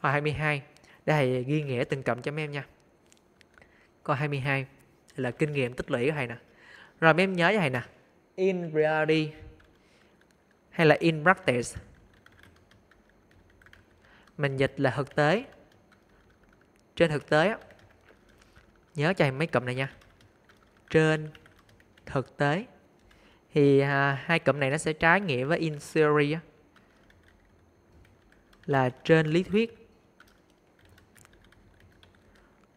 à, 22 đây ghi nghĩa từng cụm cho mấy em nha. Câu 22 là kinh nghiệm tích lũy của thầy nè. Rồi mấy em nhớ cho thầy nè. In reality hay là in practice. Mình dịch là thực tế. Trên thực tế Nhớ cho thầy mấy cụm này nha. Trên thực tế thì à, hai cụm này nó sẽ trái nghĩa với in theory là trên lý thuyết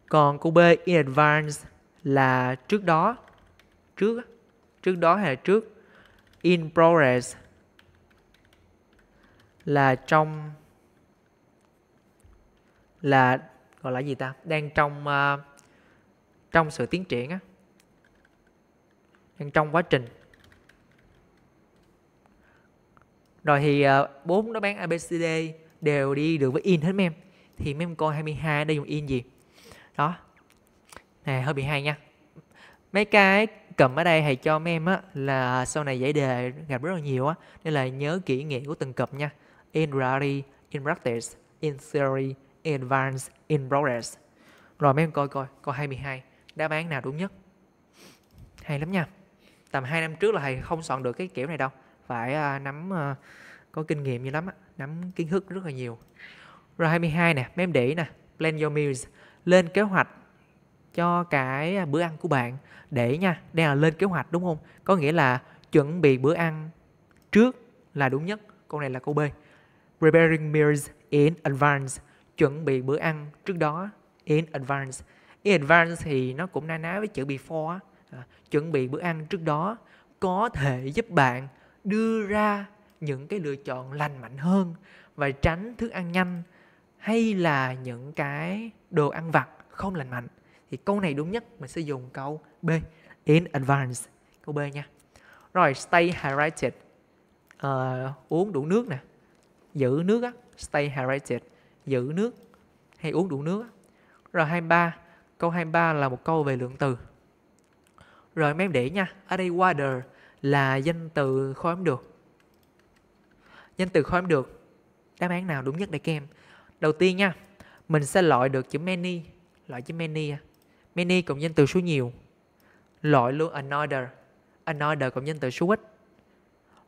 còn của B in advance là trước đó, trước trước đó hay là trước in progress là trong là gọi là gì ta đang trong uh, trong sự tiến triển á đang trong quá trình rồi thì ờ, bốn uh, đáp án ABCD đều đi được với in hết mấy em thì mấy em coi 22 đây dùng in gì đó này hơi bị hay nha mấy cái cầm ở đây thầy cho mấy em á là sau này giải đề gặp rất là nhiều á nên là nhớ kỹ nghĩa của từng cụm nha in reality in practice in theory in advance in progress rồi mấy em coi coi coi 22 đáp án nào đúng nhất hay lắm nha tầm 2 năm trước là thầy không soạn được cái kiểu này đâu phải uh, nắm uh, có kinh nghiệm nhiều lắm á nắm kiến thức rất là nhiều rồi 22 nè mấy em để ý nè plan your meals lên kế hoạch cho cái bữa ăn của bạn để nha đây là lên kế hoạch đúng không có nghĩa là chuẩn bị bữa ăn trước là đúng nhất câu này là câu b preparing meals in advance chuẩn bị bữa ăn trước đó in advance in advance thì nó cũng na ná với chữ before à, chuẩn bị bữa ăn trước đó có thể giúp bạn đưa ra những cái lựa chọn lành mạnh hơn và tránh thức ăn nhanh hay là những cái đồ ăn vặt không lành mạnh thì câu này đúng nhất mình sẽ dùng câu B in advance câu B nha rồi stay hydrated uh, uống đủ nước nè giữ nước á stay hydrated giữ nước hay uống đủ nước á. rồi 23 câu 23 là một câu về lượng từ rồi mấy em để nha ở đây water là danh từ khó em được danh từ khó em được đáp án nào đúng nhất để kem em Đầu tiên nha, mình sẽ loại được chữ many, loại chữ many. À? Many cộng danh từ số nhiều. Loại luôn another, another cộng danh từ số ít.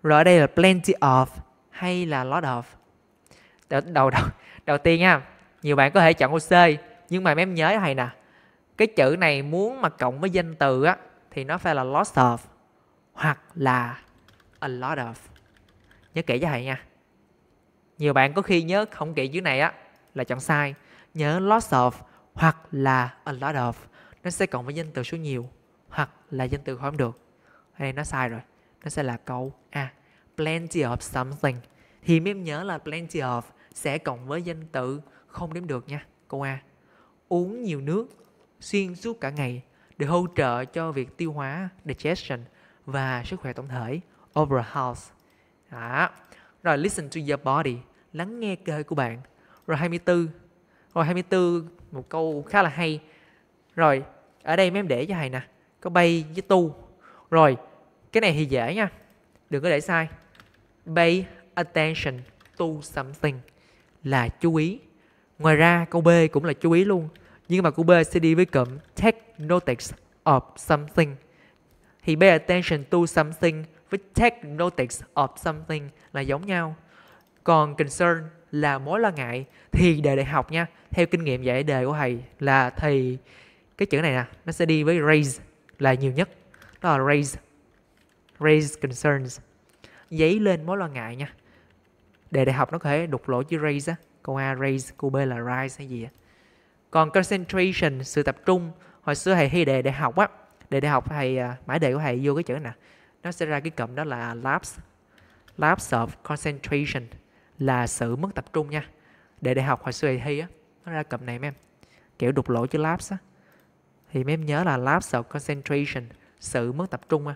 Rồi ở đây là plenty of hay là lot of. Đầu đầu đầu, đầu tiên nha, nhiều bạn có thể chọn OC nhưng mà em nhớ thầy nè. Cái chữ này muốn mà cộng với danh từ á thì nó phải là lot of hoặc là a lot of. Nhớ kỹ cho thầy nha nhiều bạn có khi nhớ không kỹ dưới này á là chọn sai nhớ lots of hoặc là a lot of nó sẽ cộng với danh từ số nhiều hoặc là danh từ không được ở đây nó sai rồi nó sẽ là câu a à, plenty of something thì em nhớ là plenty of sẽ cộng với danh từ không đếm được nha câu a uống nhiều nước xuyên suốt cả ngày để hỗ trợ cho việc tiêu hóa digestion và sức khỏe tổng thể overall health đó rồi listen to your body, lắng nghe cơ của bạn. Rồi 24, rồi 24 một câu khá là hay. Rồi ở đây mấy em để cho thầy nè, có bay với tu. Rồi cái này thì dễ nha, đừng có để sai. Pay attention to something là chú ý. Ngoài ra câu B cũng là chú ý luôn. Nhưng mà câu B sẽ đi với cụm take notice of something. Thì pay attention to something với take notice of something là giống nhau còn concern là mối lo ngại thì đề đại học nha theo kinh nghiệm giải đề của thầy là thầy cái chữ này nè nó sẽ đi với raise là nhiều nhất đó là raise raise concerns giấy lên mối lo ngại nha đề đại học nó có thể đục lỗ chữ raise á câu a raise câu b là rise hay gì á còn concentration sự tập trung hồi xưa thầy hay đề đại học á đề đại học thầy à, mãi đề của thầy vô cái chữ nè nó sẽ ra cái cụm đó là lapse lapse of concentration là sự mất tập trung nha để đại học hồi xưa đề thi á nó ra cụm này mấy em kiểu đục lỗ chữ lapse á thì mấy em nhớ là lapse of concentration sự mất tập trung á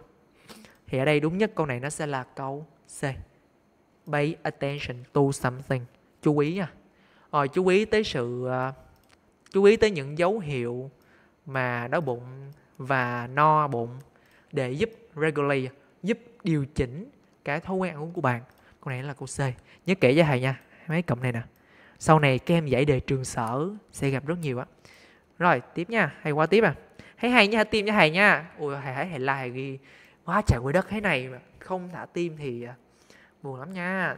thì ở đây đúng nhất câu này nó sẽ là câu C pay attention to something chú ý nha rồi chú ý tới sự ờ, chú ý tới những dấu hiệu mà đói bụng và no bụng để giúp regulate giúp điều chỉnh cái thói quen ăn uống của bạn câu này là câu C nhớ kể cho thầy nha mấy cộng này nè sau này các em giải đề trường sở sẽ gặp rất nhiều á rồi tiếp nha hay qua tiếp à hãy hay nha tim nha thầy nha ui thầy hãy thầy like thầy ghi quá trời quê đất thế này mà không thả tim thì à, buồn lắm nha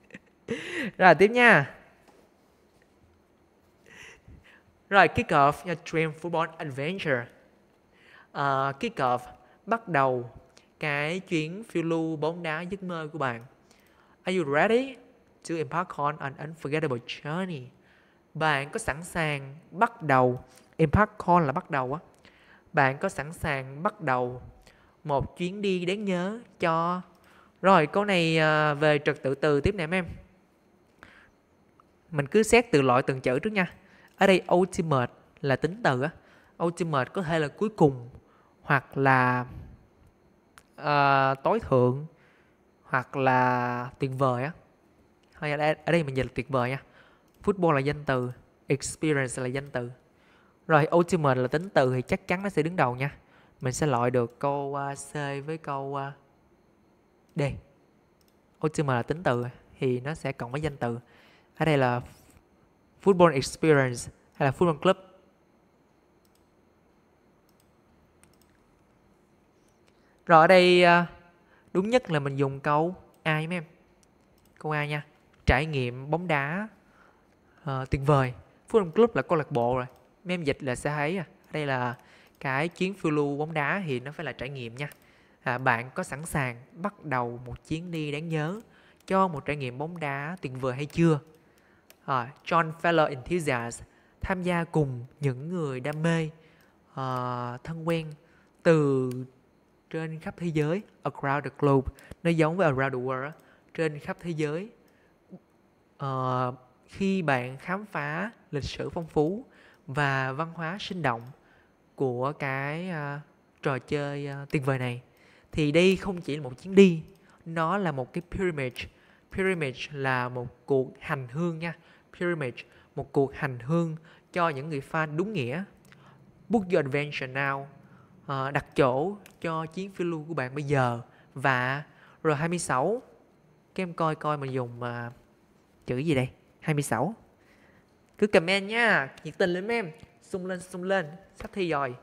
rồi tiếp nha rồi kick off your dream football adventure uh, kick off bắt đầu cái chuyến phiêu lưu bóng đá giấc mơ của bạn. Are you ready to embark on an unforgettable journey? Bạn có sẵn sàng bắt đầu embark on là bắt đầu á. Bạn có sẵn sàng bắt đầu một chuyến đi đáng nhớ cho rồi câu này à, về trật tự từ tiếp nè em mình cứ xét từ loại từng chữ trước nha ở đây ultimate là tính từ á ultimate có thể là cuối cùng hoặc là uh, tối thượng hoặc là tuyệt vời á hay ở đây, ở đây mình dịch là tuyệt vời nha football là danh từ experience là danh từ rồi ultimate là tính từ thì chắc chắn nó sẽ đứng đầu nha mình sẽ loại được câu uh, C với câu uh, D ultimate là tính từ thì nó sẽ cộng với danh từ ở đây là football experience hay là football club Rồi ở đây ờ, đúng nhất là mình dùng câu ai mấy em? Câu ai nha. Trải nghiệm bóng đá uh, tuyệt vời. Fulham Club là câu lạc bộ rồi. Mấy em dịch là sẽ thấy à. Đây là cái chuyến phiêu lưu bóng đá thì nó phải là trải nghiệm nha. À, bạn có sẵn sàng bắt đầu một chuyến đi đáng nhớ cho một trải nghiệm bóng đá tuyệt vời hay chưa? À, John Feller Enthusiast tham gia cùng những người đam mê uh, thân quen từ trên khắp thế giới around the globe nó giống với around the world trên khắp thế giới uh, khi bạn khám phá lịch sử phong phú và văn hóa sinh động của cái uh, trò chơi uh, tuyệt vời này thì đây không chỉ là một chuyến đi nó là một cái pyramid pyramid là một cuộc hành hương nha pyramid một cuộc hành hương cho những người fan đúng nghĩa book your adventure now Ờ, đặt chỗ cho chuyến phiêu lưu của bạn bây giờ và rồi 26 các em coi coi mình dùng uh, chữ gì đây 26 cứ comment nha nhiệt tình lắm em sung lên sung lên sắp thi rồi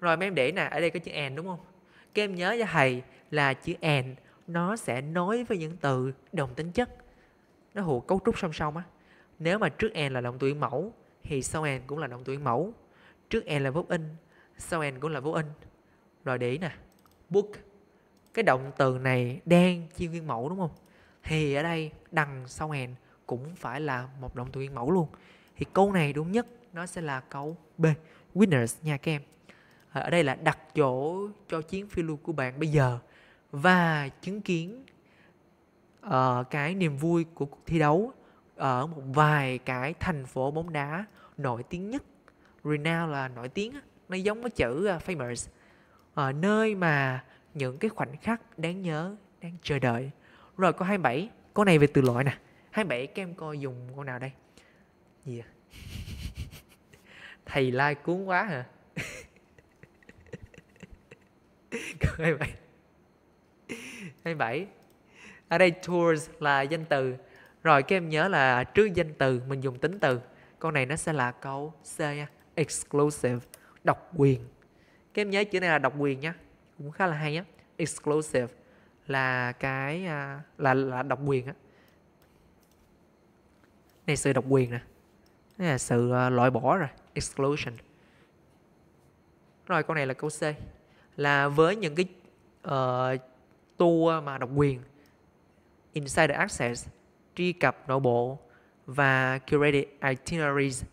rồi mấy em để nè ở đây có chữ and đúng không các em nhớ cho thầy là chữ and nó sẽ nối với những từ đồng tính chất nó thuộc cấu trúc song song á nếu mà trước and là động từ mẫu thì sau and cũng là động từ mẫu trước n là dấu in sau n cũng là dấu in rồi để ý nè book cái động từ này đang chia nguyên mẫu đúng không thì ở đây đằng sau n cũng phải là một động từ nguyên mẫu luôn thì câu này đúng nhất nó sẽ là câu b winners nha các em ờ, ở đây là đặt chỗ cho chuyến phiêu lưu của bạn bây giờ và chứng kiến uh, cái niềm vui của cuộc thi đấu ở một vài cái thành phố bóng đá nổi tiếng nhất renowned là nổi tiếng nó giống với chữ à, famous ở ờ, nơi mà những cái khoảnh khắc đáng nhớ đang chờ đợi rồi câu 27 câu này về từ loại nè 27 các em coi dùng câu nào đây gì yeah. thầy lai like cuốn quá hả câu 27 27 ở đây tours là danh từ rồi các em nhớ là trước danh từ mình dùng tính từ câu này nó sẽ là câu C nha exclusive độc quyền các em nhớ chữ này là độc quyền nhá cũng khá là hay nhá exclusive là cái à, là là độc quyền á này sự độc quyền nè Đây là sự à, loại bỏ rồi exclusion rồi câu này là câu C là với những cái uh, tour mà độc quyền insider access truy cập nội bộ và curated itineraries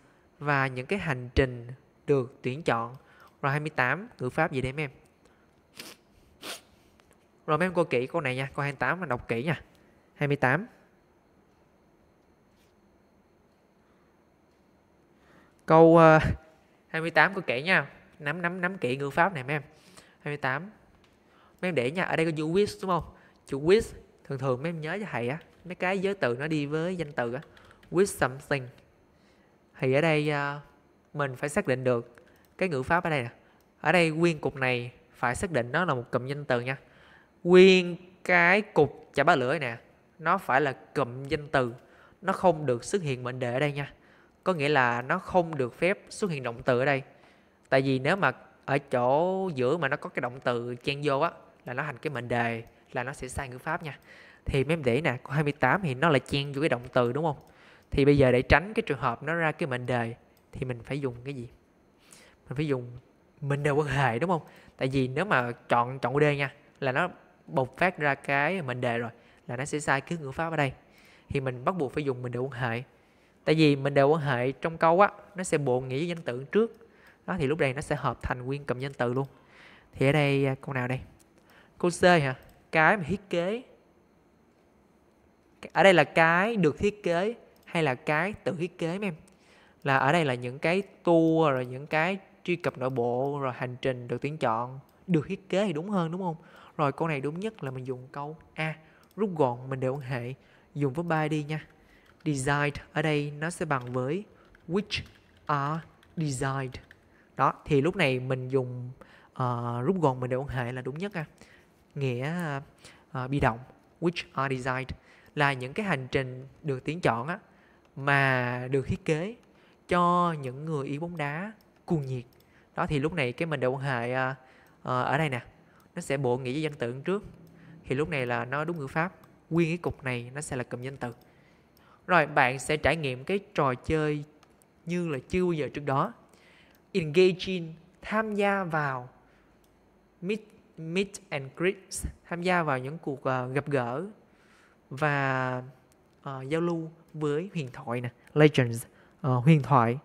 và những cái hành trình được tuyển chọn. Rồi 28, ngữ pháp gì đấy mấy em? Rồi mấy em coi kỹ câu này nha, câu 28 mà đọc kỹ nha. 28. Câu uh, 28 coi kỹ nha. Nắm nắm nắm kỹ ngữ pháp này mấy em. 28. Mấy em để nha, ở đây có chữ quiz đúng không? Chữ quiz thường thường mấy em nhớ cho thầy á, mấy cái giới từ nó đi với danh từ á. With something thì ở đây ờ, mình phải xác định được cái ngữ pháp ở đây nè ở đây nguyên cục này phải xác định nó là một cụm danh từ nha nguyên cái cục chả ba lưỡi nè nó phải là cụm danh từ nó không được xuất hiện mệnh đề ở đây nha có nghĩa là nó không được phép xuất hiện động từ ở đây tại vì nếu mà ở chỗ giữa mà nó có cái động từ chen vô á là nó thành cái mệnh đề là nó sẽ sai ngữ pháp nha thì mấy em để nè câu 28 thì nó là chen vô cái động từ đúng không thì bây giờ để tránh cái trường hợp nó ra cái mệnh đề thì mình phải dùng cái gì mình phải dùng mệnh đề quan hệ đúng không tại vì nếu mà chọn chọn D nha là nó bộc phát ra cái mệnh đề rồi là nó sẽ sai cái ngữ pháp ở đây thì mình bắt buộc phải dùng mệnh đề quan hệ tại vì mệnh đề quan hệ trong câu á nó sẽ bộ nghĩa danh tự trước đó thì lúc này nó sẽ hợp thành nguyên cụm danh từ luôn thì ở đây à, câu nào đây câu C hả cái mà thiết kế ở đây là cái được thiết kế hay là cái tự thiết kế mấy em là ở đây là những cái tour rồi những cái truy cập nội bộ rồi hành trình được tuyển chọn được thiết kế thì đúng hơn đúng không rồi câu này đúng nhất là mình dùng câu a rút gọn mình đều quan hệ dùng với by đi nha designed ở đây nó sẽ bằng với which are designed đó thì lúc này mình dùng uh, rút gọn mình đều quan hệ là đúng nhất ha nghĩa uh, uh, động which are designed là những cái hành trình được tuyển chọn á mà được thiết kế cho những người yêu bóng đá cuồng nhiệt đó thì lúc này cái mình độ quan hệ uh, ở đây nè nó sẽ bộ nghĩa với danh từ trước thì lúc này là nó đúng ngữ pháp nguyên cái cục này nó sẽ là cụm danh từ rồi bạn sẽ trải nghiệm cái trò chơi như là chưa bao giờ trước đó engaging tham gia vào meet meet and greet tham gia vào những cuộc uh, gặp gỡ và uh, giao lưu với huyền thoại nè legends uh, huyền thoại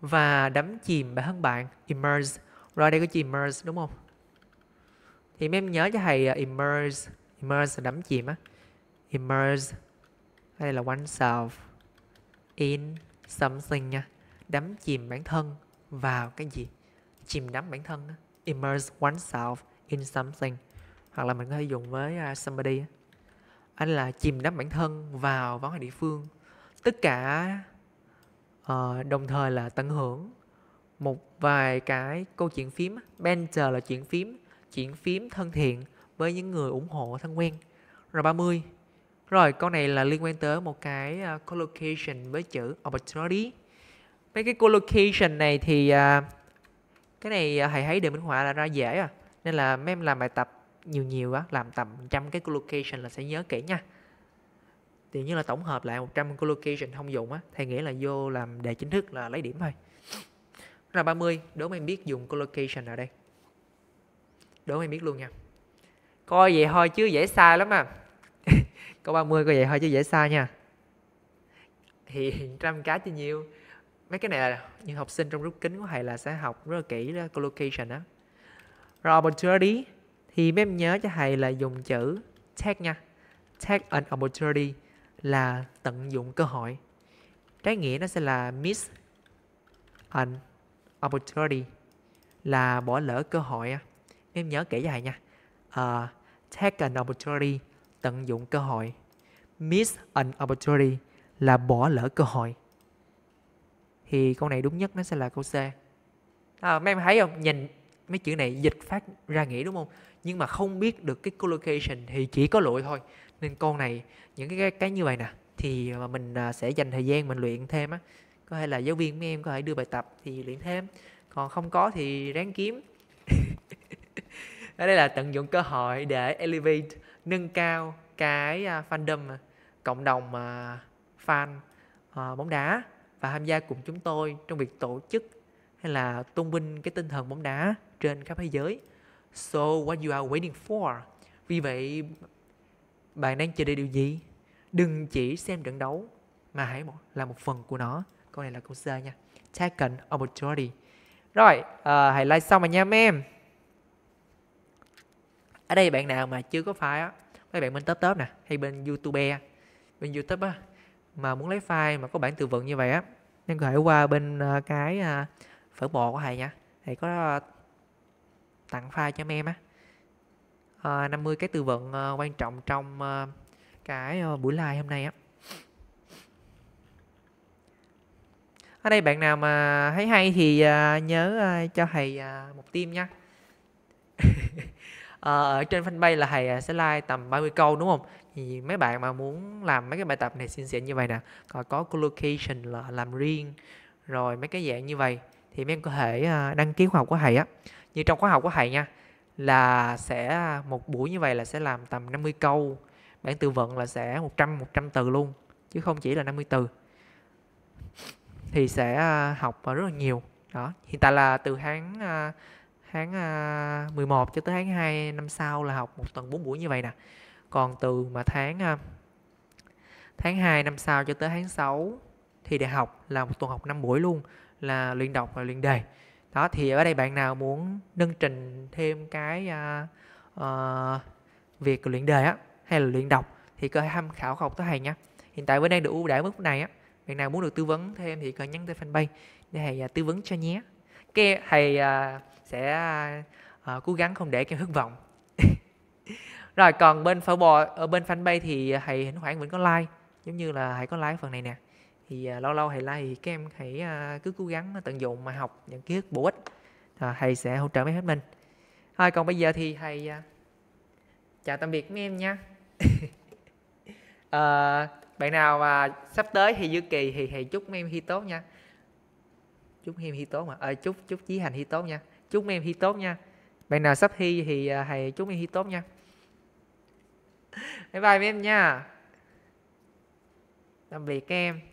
và đắm chìm bản thân bạn immerse rồi đây có chữ immerse đúng không thì mấy em nhớ cho thầy uh, immerse immerse là đắm chìm á immerse đây là oneself in something nha đắm chìm bản thân vào cái gì chìm đắm bản thân immerse oneself in something hoặc là mình có thể dùng với à, somebody anh là chìm đắm bản thân vào văn hóa địa phương tất cả uh, đồng thời là tận hưởng một vài cái câu chuyện phím banter là chuyện phím chuyện phím thân thiện với những người ủng hộ thân quen rồi 30 rồi con này là liên quan tới một cái uh, collocation với chữ opportunity mấy cái collocation này thì uh, cái này thầy thấy đề minh họa là ra dễ à nên là mấy em làm bài tập nhiều nhiều á làm tầm trăm cái collocation là sẽ nhớ kỹ nha thì như là tổng hợp lại 100 collocation thông dụng á thầy nghĩ là vô làm đề chính thức là lấy điểm thôi là 30 đố mày biết dùng collocation ở đây đố mày biết luôn nha coi vậy thôi chứ dễ sai lắm à câu 30 coi vậy thôi chứ dễ sai nha thì trăm cá chứ nhiều mấy cái này là những học sinh trong rút kính của thầy là sẽ học rất là kỹ đó, collocation á rồi opportunity thì mấy em nhớ cho thầy là dùng chữ take nha take an opportunity là tận dụng cơ hội trái nghĩa nó sẽ là miss an opportunity là bỏ lỡ cơ hội em nhớ kể cho thầy nha uh, take an opportunity tận dụng cơ hội miss an opportunity là bỏ lỡ cơ hội thì câu này đúng nhất nó sẽ là câu C à, mấy em thấy không nhìn mấy chữ này dịch phát ra nghĩa đúng không nhưng mà không biết được cái collocation thì chỉ có lỗi thôi nên con này những cái cái như vậy nè thì mà mình à, sẽ dành thời gian mình luyện thêm á có thể là giáo viên mấy em có thể đưa bài tập thì luyện thêm còn không có thì ráng kiếm ở đây là tận dụng cơ hội để elevate nâng cao cái à, fandom cộng đồng fan à, bóng đá và tham gia cùng chúng tôi trong việc tổ chức hay là tôn vinh cái tinh thần bóng đá trên khắp thế giới. So what you are waiting for? Vì vậy bạn đang chờ đợi điều gì? Đừng chỉ xem trận đấu mà hãy là một phần của nó. Câu này là câu C nha. Taken opportunity. Rồi, uh, hãy like xong rồi nha mấy em. Ở đây bạn nào mà chưa có file á, mấy bạn bên top top nè, hay bên YouTube bên YouTube á mà muốn lấy file mà có bản từ vựng như vậy á, nên có thể qua bên ờ, cái ờ, phở bò của thầy nha. Thầy có tặng file cho em á à, ờ, 50 cái từ vựng uh, quan trọng trong uh, cái uh, buổi live hôm nay á ở đây bạn nào mà thấy hay thì uh, nhớ uh, cho thầy uh, một tim nha ở trên fanpage là thầy sẽ like tầm 30 câu đúng không thì mấy bạn mà muốn làm mấy cái bài tập này xin xịn như vậy nè còn có collocation là làm riêng rồi mấy cái dạng như vậy thì mấy em có thể đăng ký khóa học của thầy á như trong khóa học của thầy nha là sẽ à, một buổi như vậy là sẽ làm tầm 50 câu bản từ vận là sẽ 100 100 từ luôn chứ không chỉ là 50 từ thì sẽ à, học à, rất là nhiều đó hiện tại là từ tháng tháng 11 cho tới tháng 2 năm sau là học một tuần 4 buổi như vậy nè còn từ mà tháng tháng 2 năm sau cho tới tháng 6 thì đại học là một tuần học 5 buổi luôn là luyện đọc và luyện đề đó thì ở đây bạn nào muốn nâng trình thêm cái uh, uh, việc luyện đề á hay là luyện đọc thì có tham khảo học tới thầy nha hiện tại vẫn đây được ưu đãi mức này á bạn nào muốn được tư vấn thêm thì cần nhắn tới fanpage để thầy uh, tư vấn cho nhé cái thầy uh, sẽ uh, cố gắng không để em thất vọng rồi còn bên phở bò ở bên fanpage thì thầy thỉnh thoảng vẫn có like giống như là thầy có like phần này nè thì à, lâu lâu thầy like thì các em hãy à, cứ cố gắng tận dụng mà học những kiến thức bổ ích à, thầy sẽ hỗ trợ mấy hết mình thôi còn bây giờ thì thầy à, chào tạm biệt mấy em nha à, bạn nào mà sắp tới thì dư kỳ thì thầy chúc mấy em thi tốt nha chúc em thi tốt mà à, chúc chúc chí hành thi tốt nha chúc mấy em thi tốt nha bạn nào sắp thi thì à, thầy chúc em thi tốt nha bye bye mấy em nha tạm biệt các em